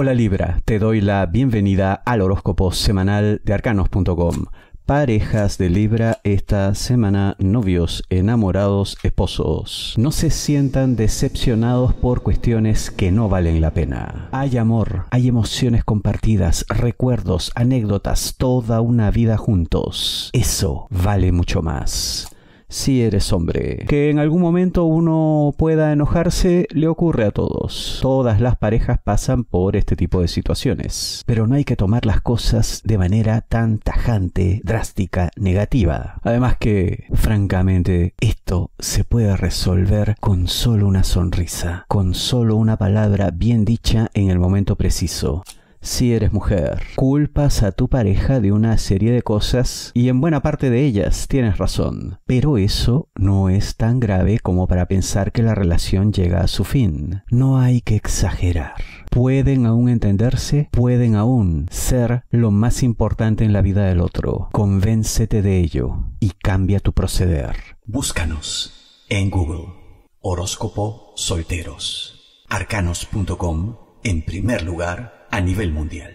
Hola Libra, te doy la bienvenida al horóscopo semanal de arcanos.com. Parejas de Libra esta semana, novios, enamorados, esposos. No se sientan decepcionados por cuestiones que no valen la pena. Hay amor, hay emociones compartidas, recuerdos, anécdotas, toda una vida juntos. Eso vale mucho más si eres hombre. Que en algún momento uno pueda enojarse le ocurre a todos. Todas las parejas pasan por este tipo de situaciones. Pero no hay que tomar las cosas de manera tan tajante, drástica, negativa. Además que, francamente, esto se puede resolver con solo una sonrisa, con solo una palabra bien dicha en el momento preciso si eres mujer. Culpas a tu pareja de una serie de cosas y en buena parte de ellas tienes razón. Pero eso no es tan grave como para pensar que la relación llega a su fin. No hay que exagerar. Pueden aún entenderse, pueden aún ser lo más importante en la vida del otro. Convéncete de ello y cambia tu proceder. Búscanos en Google. Horóscopo Solteros. Arcanos.com en primer lugar a nivel mundial.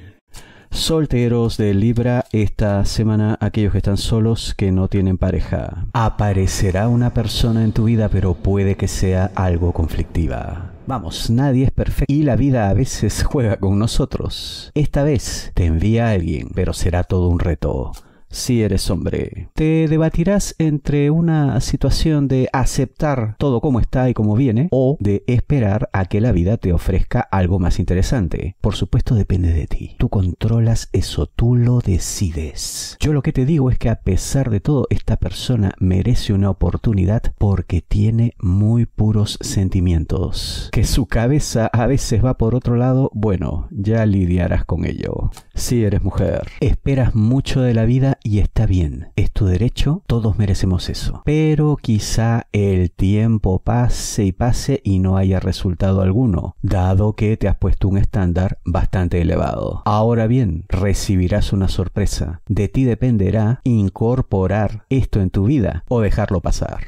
Solteros de Libra esta semana, aquellos que están solos, que no tienen pareja. Aparecerá una persona en tu vida, pero puede que sea algo conflictiva. Vamos, nadie es perfecto y la vida a veces juega con nosotros. Esta vez te envía a alguien, pero será todo un reto si eres hombre. Te debatirás entre una situación de aceptar todo como está y como viene o de esperar a que la vida te ofrezca algo más interesante. Por supuesto depende de ti. Tú controlas eso, tú lo decides. Yo lo que te digo es que a pesar de todo esta persona merece una oportunidad porque tiene muy puros sentimientos. Que su cabeza a veces va por otro lado, bueno, ya lidiarás con ello. Si eres mujer, esperas mucho de la vida y está bien, es tu derecho, todos merecemos eso. Pero quizá el tiempo pase y pase y no haya resultado alguno, dado que te has puesto un estándar bastante elevado. Ahora bien, recibirás una sorpresa. De ti dependerá incorporar esto en tu vida o dejarlo pasar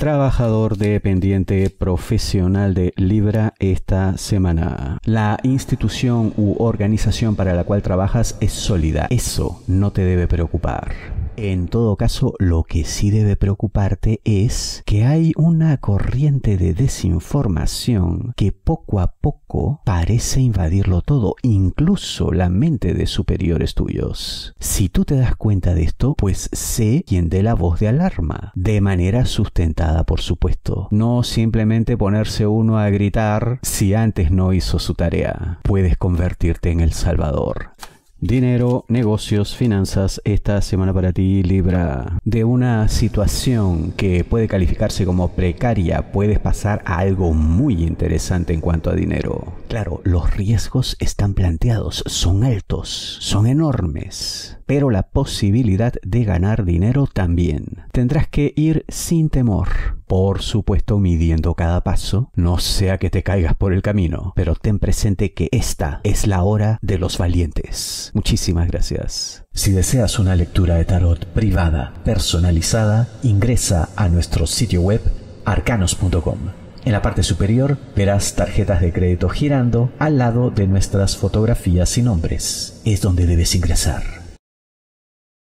trabajador dependiente profesional de Libra esta semana. La institución u organización para la cual trabajas es sólida. Eso no te debe preocupar. En todo caso, lo que sí debe preocuparte es que hay una corriente de desinformación que poco a poco parece invadirlo todo, incluso la mente de superiores tuyos. Si tú te das cuenta de esto, pues sé quien dé la voz de alarma, de manera sustentada, por supuesto. No simplemente ponerse uno a gritar si antes no hizo su tarea. Puedes convertirte en el Salvador. Dinero, negocios, finanzas, esta semana para ti Libra. De una situación que puede calificarse como precaria, puedes pasar a algo muy interesante en cuanto a dinero. Claro, los riesgos están planteados, son altos, son enormes, pero la posibilidad de ganar dinero también. Tendrás que ir sin temor, por supuesto midiendo cada paso, no sea que te caigas por el camino, pero ten presente que esta es la hora de los valientes. Muchísimas gracias. Si deseas una lectura de tarot privada, personalizada, ingresa a nuestro sitio web arcanos.com. En la parte superior verás tarjetas de crédito girando al lado de nuestras fotografías y nombres. Es donde debes ingresar.